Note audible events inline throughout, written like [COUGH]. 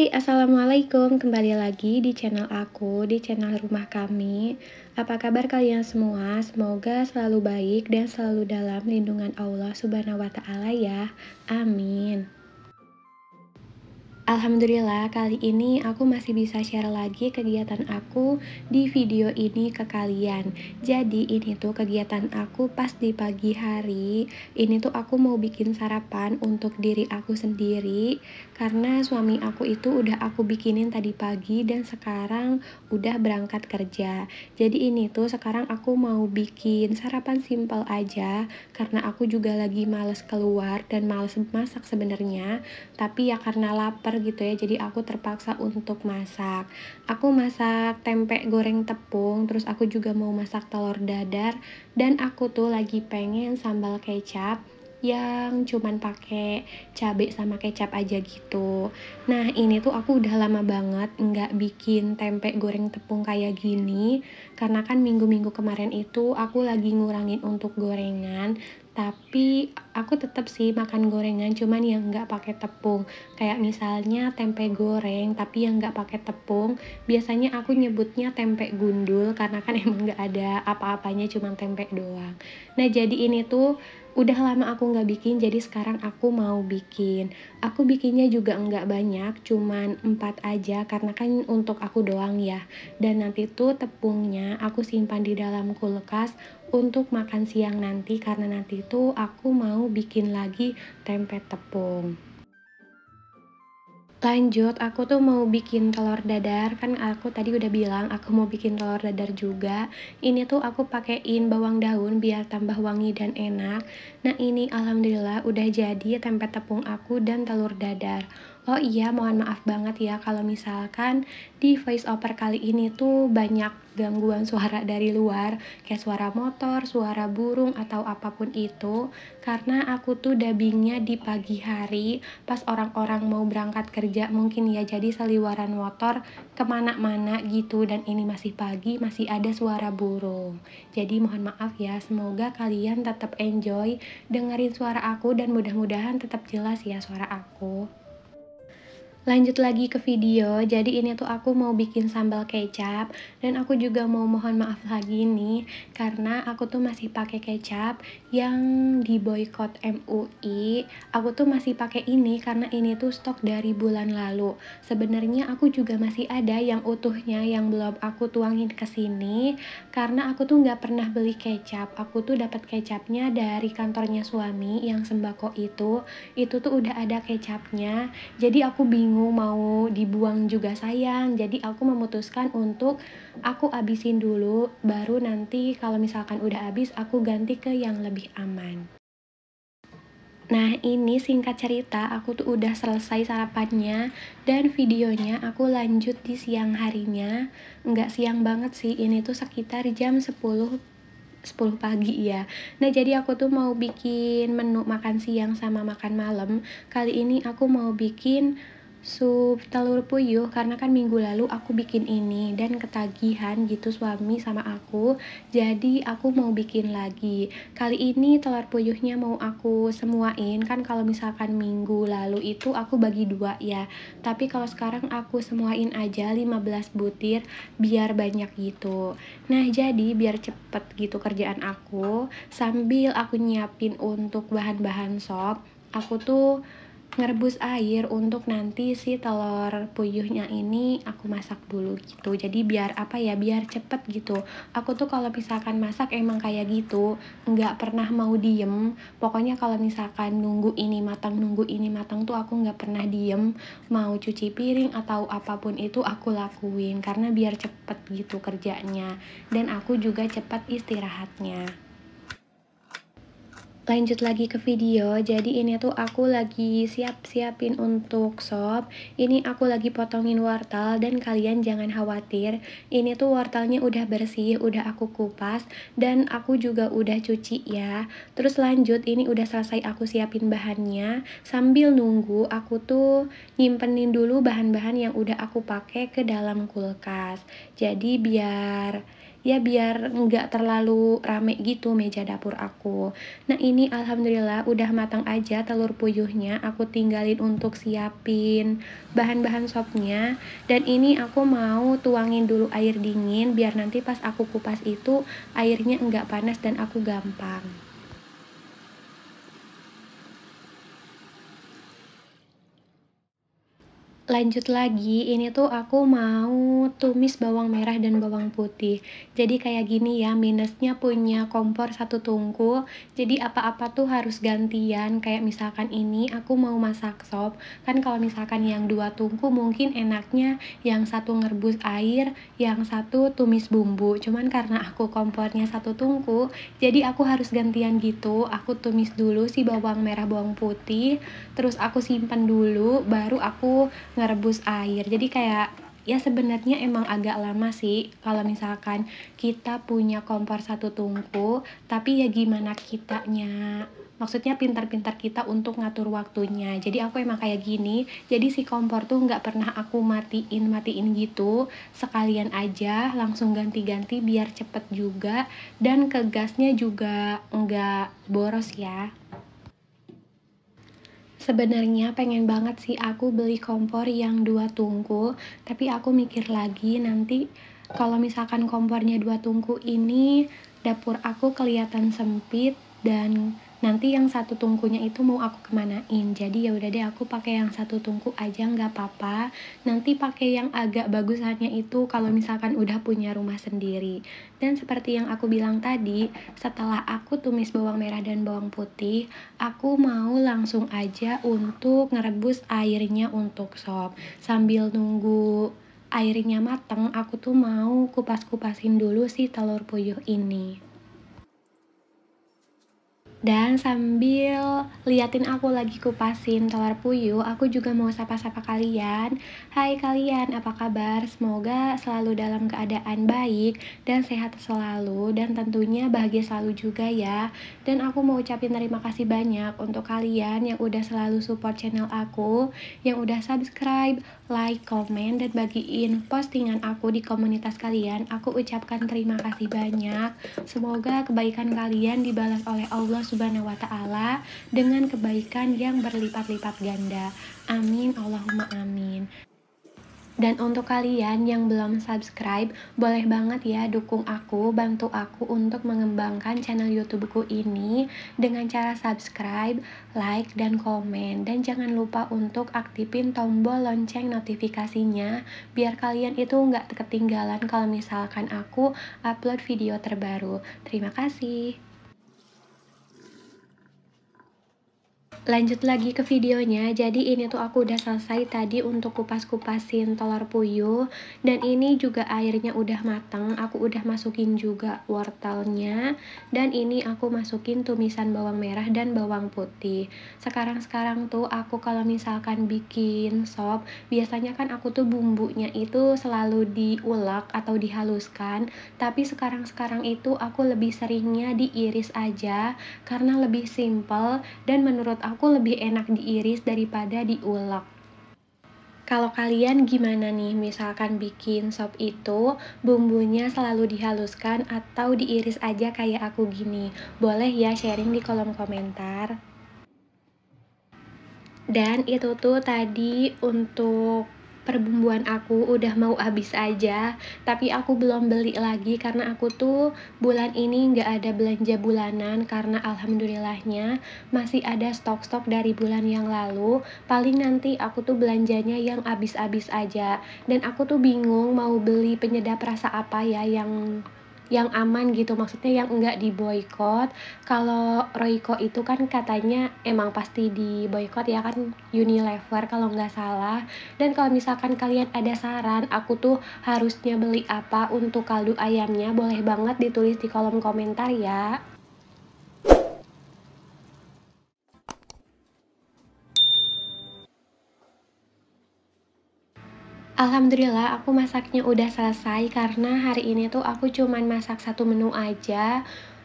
Hai, Assalamualaikum. Kembali lagi di channel aku, di channel rumah kami. Apa kabar kalian semua? Semoga selalu baik dan selalu dalam lindungan Allah Subhanahu wa Ta'ala, ya. Amin. Alhamdulillah, kali ini aku masih bisa share lagi kegiatan aku di video ini ke kalian. Jadi, ini tuh kegiatan aku pas di pagi hari. Ini tuh aku mau bikin sarapan untuk diri aku sendiri karena suami aku itu udah aku bikinin tadi pagi dan sekarang udah berangkat kerja. Jadi, ini tuh sekarang aku mau bikin sarapan simple aja karena aku juga lagi males keluar dan males masak sebenarnya. Tapi ya karena lapar gitu ya jadi aku terpaksa untuk masak aku masak tempe goreng tepung terus aku juga mau masak telur dadar dan aku tuh lagi pengen sambal kecap yang cuman pakai cabai sama kecap aja gitu. Nah ini tuh aku udah lama banget nggak bikin tempe goreng tepung kayak gini karena kan minggu-minggu kemarin itu aku lagi ngurangin untuk gorengan tapi aku tetap sih makan gorengan cuman yang nggak pakai tepung kayak misalnya tempe goreng tapi yang nggak pakai tepung biasanya aku nyebutnya tempe gundul karena kan [LAUGHS] emang nggak ada apa-apanya cuman tempe doang nah jadi ini tuh udah lama aku nggak bikin jadi sekarang aku mau bikin aku bikinnya juga nggak banyak cuman empat aja karena kan untuk aku doang ya dan nanti tuh tepungnya aku simpan di dalam kulkas untuk makan siang nanti karena nanti tuh aku mau bikin lagi tempe tepung Lanjut, aku tuh mau bikin telur dadar. Kan aku tadi udah bilang aku mau bikin telur dadar juga. Ini tuh aku pakein bawang daun biar tambah wangi dan enak. Nah, ini alhamdulillah udah jadi tempe tepung aku dan telur dadar. Oh iya, mohon maaf banget ya kalau misalkan di voice over kali ini tuh banyak gangguan suara dari luar, kayak suara motor, suara burung atau apapun itu, karena aku tuh dubbingnya di pagi hari, pas orang-orang mau berangkat kerja mungkin ya, jadi seliwaran motor kemana-mana gitu, dan ini masih pagi, masih ada suara burung. Jadi mohon maaf ya, semoga kalian tetap enjoy dengerin suara aku dan mudah-mudahan tetap jelas ya suara aku. Lanjut lagi ke video, jadi ini tuh aku mau bikin sambal kecap dan aku juga mau mohon maaf lagi nih karena aku tuh masih pakai kecap yang di boykot MUI. Aku tuh masih pakai ini karena ini tuh stok dari bulan lalu. Sebenarnya aku juga masih ada yang utuhnya yang belum aku tuangin ke sini karena aku tuh nggak pernah beli kecap. Aku tuh dapat kecapnya dari kantornya suami yang sembako itu. Itu tuh udah ada kecapnya. Jadi aku bingung bingung mau dibuang juga sayang jadi aku memutuskan untuk aku abisin dulu baru nanti kalau misalkan udah habis aku ganti ke yang lebih aman Nah ini singkat cerita aku tuh udah selesai sarapannya dan videonya aku lanjut di siang harinya nggak siang banget sih ini tuh sekitar jam 10 10 pagi ya Nah jadi aku tuh mau bikin menu makan siang sama makan malam Kali ini aku mau bikin sup telur puyuh karena kan minggu lalu aku bikin ini dan ketagihan gitu suami sama aku jadi aku mau bikin lagi kali ini telur puyuhnya mau aku semuain kan kalau misalkan minggu lalu itu aku bagi dua ya tapi kalau sekarang aku semuain aja 15 butir biar banyak gitu nah jadi biar cepet gitu kerjaan aku sambil aku nyiapin untuk bahan-bahan sop aku tuh ngerebus air untuk nanti si telur puyuhnya ini aku masak dulu gitu jadi biar apa ya biar cepet gitu aku tuh kalau misalkan masak emang kayak gitu nggak pernah mau diem pokoknya kalau misalkan nunggu ini matang nunggu ini matang tuh aku nggak pernah diem mau cuci piring atau apapun itu aku lakuin karena biar cepet gitu kerjanya dan aku juga cepet istirahatnya lanjut lagi ke video jadi ini tuh aku lagi siap-siapin untuk sop ini aku lagi potongin wortel dan kalian jangan khawatir ini tuh wortelnya udah bersih udah aku kupas dan aku juga udah cuci ya terus lanjut ini udah selesai aku siapin bahannya sambil nunggu aku tuh nyimpenin dulu bahan-bahan yang udah aku pakai ke dalam kulkas jadi biar ya biar nggak terlalu rame gitu meja dapur aku nah ini alhamdulillah udah matang aja telur puyuhnya aku tinggalin untuk siapin bahan-bahan sopnya dan ini aku mau tuangin dulu air dingin biar nanti pas aku kupas itu airnya nggak panas dan aku gampang lanjut lagi, ini tuh aku mau tumis bawang merah dan bawang putih. Jadi kayak gini ya, minusnya punya kompor satu tungku. Jadi apa-apa tuh harus gantian. Kayak misalkan ini aku mau masak sop, kan kalau misalkan yang dua tungku mungkin enaknya yang satu ngerebus air, yang satu tumis bumbu. Cuman karena aku kompornya satu tungku, jadi aku harus gantian gitu. Aku tumis dulu si bawang merah, bawang putih, terus aku simpan dulu, baru aku ngerebus air jadi kayak ya sebenarnya emang agak lama sih kalau misalkan kita punya kompor satu tungku tapi ya gimana kitanya maksudnya pintar-pintar kita untuk ngatur waktunya jadi aku emang kayak gini jadi si kompor tuh nggak pernah aku matiin matiin gitu sekalian aja langsung ganti-ganti biar cepet juga dan ke gasnya juga nggak boros ya Sebenarnya pengen banget sih aku beli kompor yang dua tungku, tapi aku mikir lagi nanti kalau misalkan kompornya dua tungku ini dapur aku kelihatan sempit dan nanti yang satu tungkunya itu mau aku kemanain jadi ya udah deh aku pakai yang satu tungku aja nggak apa-apa nanti pakai yang agak bagusannya itu kalau misalkan udah punya rumah sendiri dan seperti yang aku bilang tadi setelah aku tumis bawang merah dan bawang putih aku mau langsung aja untuk ngerebus airnya untuk sop sambil nunggu airnya mateng aku tuh mau kupas-kupasin dulu si telur puyuh ini dan sambil liatin aku lagi kupasin telur puyuh, aku juga mau sapa-sapa kalian. Hai kalian, apa kabar? Semoga selalu dalam keadaan baik dan sehat selalu dan tentunya bahagia selalu juga ya. Dan aku mau ucapin terima kasih banyak untuk kalian yang udah selalu support channel aku, yang udah subscribe, like, komen, dan bagiin postingan aku di komunitas kalian. Aku ucapkan terima kasih banyak. Semoga kebaikan kalian dibalas oleh Allah Subhanahu wa Ta'ala dengan kebaikan yang berlipat-lipat ganda. Amin, Allahumma amin. Dan untuk kalian yang belum subscribe, boleh banget ya dukung aku, bantu aku untuk mengembangkan channel YouTubeku ini dengan cara subscribe, like, dan komen. Dan jangan lupa untuk aktifin tombol lonceng notifikasinya biar kalian itu nggak ketinggalan kalau misalkan aku upload video terbaru. Terima kasih. lanjut lagi ke videonya jadi ini tuh aku udah selesai tadi untuk kupas-kupasin telur puyuh dan ini juga airnya udah matang aku udah masukin juga wortelnya dan ini aku masukin tumisan bawang merah dan bawang putih sekarang-sekarang tuh aku kalau misalkan bikin sop biasanya kan aku tuh bumbunya itu selalu diulek atau dihaluskan tapi sekarang-sekarang itu aku lebih seringnya diiris aja karena lebih simple dan menurut aku aku lebih enak diiris daripada diulek. Kalau kalian gimana nih, misalkan bikin sop itu, bumbunya selalu dihaluskan atau diiris aja kayak aku gini. Boleh ya sharing di kolom komentar. Dan itu tuh tadi untuk perbumbuan aku udah mau habis aja tapi aku belum beli lagi karena aku tuh bulan ini nggak ada belanja bulanan karena alhamdulillahnya masih ada stok-stok dari bulan yang lalu paling nanti aku tuh belanjanya yang habis-habis aja dan aku tuh bingung mau beli penyedap rasa apa ya yang yang aman gitu maksudnya yang enggak diboykot kalau Royco itu kan katanya emang pasti diboykot ya kan Unilever kalau nggak salah dan kalau misalkan kalian ada saran aku tuh harusnya beli apa untuk kaldu ayamnya boleh banget ditulis di kolom komentar ya Alhamdulillah aku masaknya udah selesai karena hari ini tuh aku cuman masak satu menu aja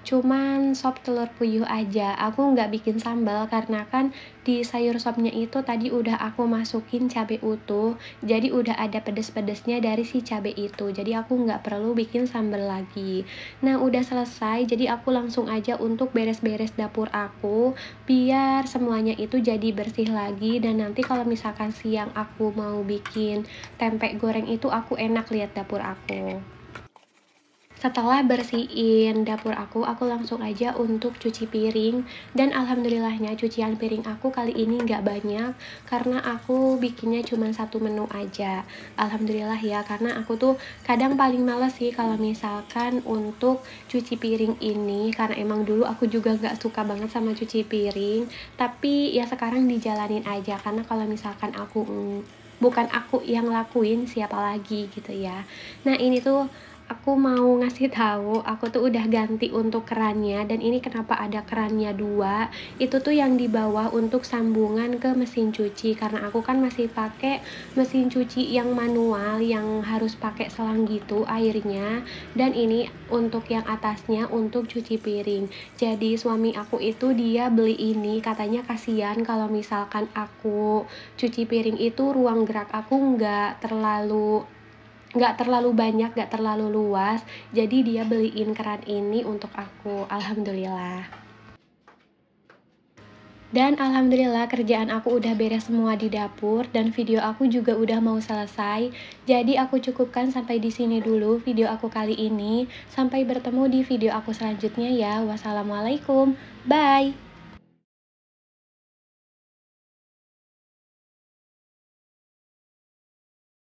Cuman sop telur puyuh aja, aku nggak bikin sambal karena kan di sayur sopnya itu tadi udah aku masukin cabai utuh, jadi udah ada pedes-pedesnya dari si cabai itu, jadi aku nggak perlu bikin sambal lagi. Nah udah selesai, jadi aku langsung aja untuk beres-beres dapur aku, biar semuanya itu jadi bersih lagi dan nanti kalau misalkan siang aku mau bikin tempe goreng itu aku enak lihat dapur aku. Setelah bersihin dapur aku, aku langsung aja untuk cuci piring dan alhamdulillahnya cucian piring aku kali ini nggak banyak karena aku bikinnya cuma satu menu aja. Alhamdulillah ya karena aku tuh kadang paling males sih kalau misalkan untuk cuci piring ini karena emang dulu aku juga nggak suka banget sama cuci piring tapi ya sekarang dijalanin aja karena kalau misalkan aku mm, bukan aku yang lakuin siapa lagi gitu ya. Nah ini tuh aku mau ngasih tahu aku tuh udah ganti untuk kerannya dan ini kenapa ada kerannya dua itu tuh yang di bawah untuk sambungan ke mesin cuci karena aku kan masih pakai mesin cuci yang manual yang harus pakai selang gitu airnya dan ini untuk yang atasnya untuk cuci piring jadi suami aku itu dia beli ini katanya kasihan kalau misalkan aku cuci piring itu ruang gerak aku nggak terlalu nggak terlalu banyak nggak terlalu luas jadi dia beliin keran ini untuk aku alhamdulillah dan alhamdulillah kerjaan aku udah beres semua di dapur dan video aku juga udah mau selesai. Jadi aku cukupkan sampai di sini dulu video aku kali ini. Sampai bertemu di video aku selanjutnya ya. Wassalamualaikum. Bye.